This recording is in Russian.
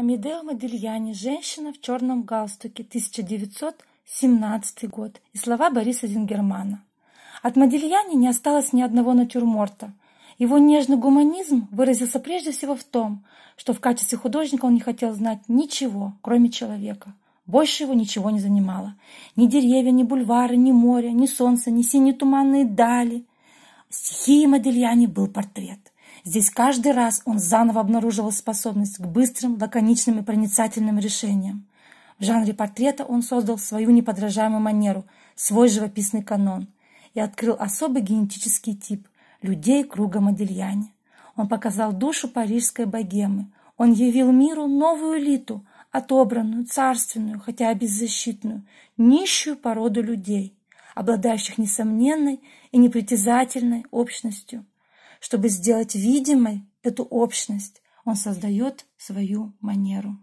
Амедео Модельяни «Женщина в черном галстуке», 1917 год, и слова Бориса Зингермана. От Модельяни не осталось ни одного натюрморта. Его нежный гуманизм выразился прежде всего в том, что в качестве художника он не хотел знать ничего, кроме человека. Больше его ничего не занимало. Ни деревья, ни бульвары, ни море, ни солнце, ни синие туманные дали. Стихией Модельяни был портрет – Здесь каждый раз он заново обнаруживал способность к быстрым, лаконичным и проницательным решениям. В жанре портрета он создал свою неподражаемую манеру, свой живописный канон и открыл особый генетический тип – людей круга Модельяне. Он показал душу парижской богемы. Он явил миру новую элиту, отобранную, царственную, хотя и беззащитную, нищую породу людей, обладающих несомненной и непритязательной общностью – чтобы сделать видимой эту общность, он создает свою манеру.